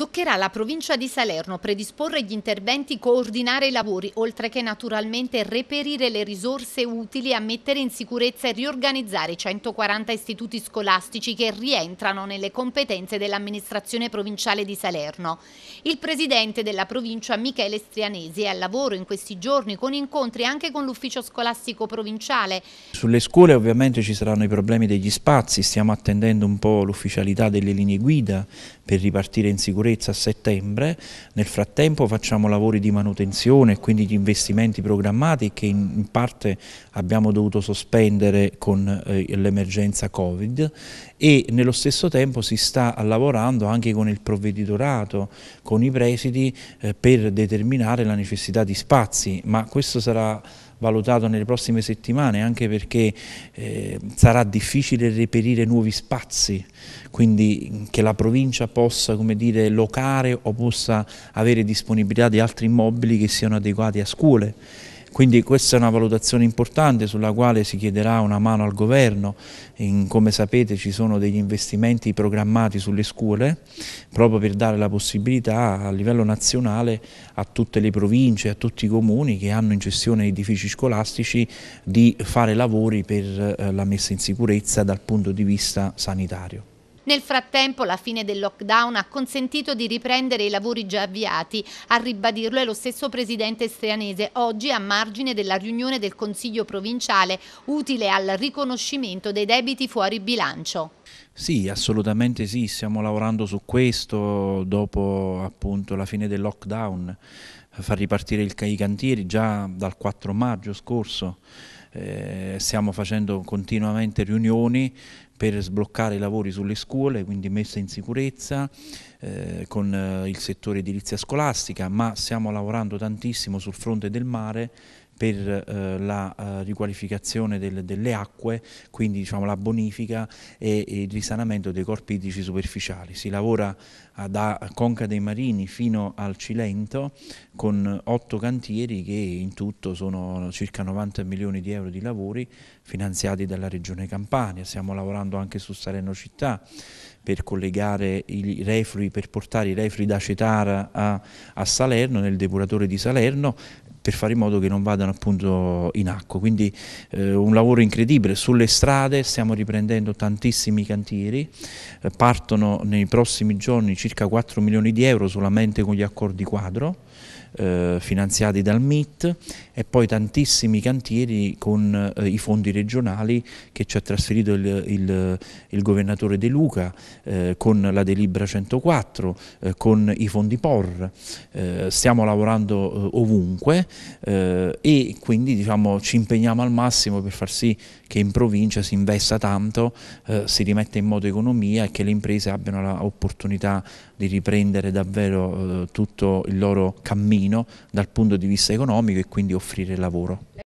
Toccherà alla provincia di Salerno predisporre gli interventi, coordinare i lavori, oltre che naturalmente reperire le risorse utili a mettere in sicurezza e riorganizzare i 140 istituti scolastici che rientrano nelle competenze dell'amministrazione provinciale di Salerno. Il presidente della provincia Michele Strianesi è al lavoro in questi giorni con incontri anche con l'ufficio scolastico provinciale. Sulle scuole ovviamente ci saranno i problemi degli spazi, stiamo attendendo un po' l'ufficialità delle linee guida per ripartire in sicurezza sicurezza a settembre, nel frattempo facciamo lavori di manutenzione, quindi gli investimenti programmati che in parte abbiamo dovuto sospendere con eh, l'emergenza Covid e nello stesso tempo si sta lavorando anche con il provveditorato, con i presidi eh, per determinare la necessità di spazi, ma questo sarà valutato nelle prossime settimane, anche perché eh, sarà difficile reperire nuovi spazi, quindi che la provincia possa dire, locare o possa avere disponibilità di altri immobili che siano adeguati a scuole quindi questa è una valutazione importante sulla quale si chiederà una mano al governo. In, come sapete ci sono degli investimenti programmati sulle scuole proprio per dare la possibilità a livello nazionale a tutte le province, a tutti i comuni che hanno in gestione edifici scolastici di fare lavori per eh, la messa in sicurezza dal punto di vista sanitario. Nel frattempo la fine del lockdown ha consentito di riprendere i lavori già avviati, a ribadirlo è lo stesso presidente strianese oggi a margine della riunione del Consiglio provinciale utile al riconoscimento dei debiti fuori bilancio. Sì, assolutamente sì, stiamo lavorando su questo dopo appunto la fine del lockdown, far ripartire i cantieri già dal 4 maggio scorso eh, stiamo facendo continuamente riunioni per sbloccare i lavori sulle scuole, quindi messa in sicurezza eh, con eh, il settore edilizia scolastica, ma stiamo lavorando tantissimo sul fronte del mare per eh, la eh, riqualificazione del, delle acque, quindi diciamo, la bonifica e, e, il risanamento dei corpi idrici superficiali. Si lavora da Conca dei Marini fino al Cilento con otto cantieri che in tutto sono circa 90 milioni di euro di lavori finanziati dalla Regione Campania. Stiamo lavorando anche su Salerno Città per collegare i reflui, per portare i reflui da Cetara a, a Salerno, nel depuratore di Salerno per fare in modo che non vadano appunto in acqua. Quindi eh, un lavoro incredibile. Sulle strade stiamo riprendendo tantissimi cantieri, eh, partono nei prossimi giorni circa 4 milioni di euro solamente con gli accordi quadro. Eh, finanziati dal MIT e poi tantissimi cantieri con eh, i fondi regionali che ci ha trasferito il, il, il governatore De Luca eh, con la delibera 104, eh, con i fondi POR. Eh, stiamo lavorando eh, ovunque eh, e quindi diciamo, ci impegniamo al massimo per far sì che in provincia si investa tanto, eh, si rimette in moto economia e che le imprese abbiano l'opportunità di riprendere davvero eh, tutto il loro cammino dal punto di vista economico e quindi offrire lavoro.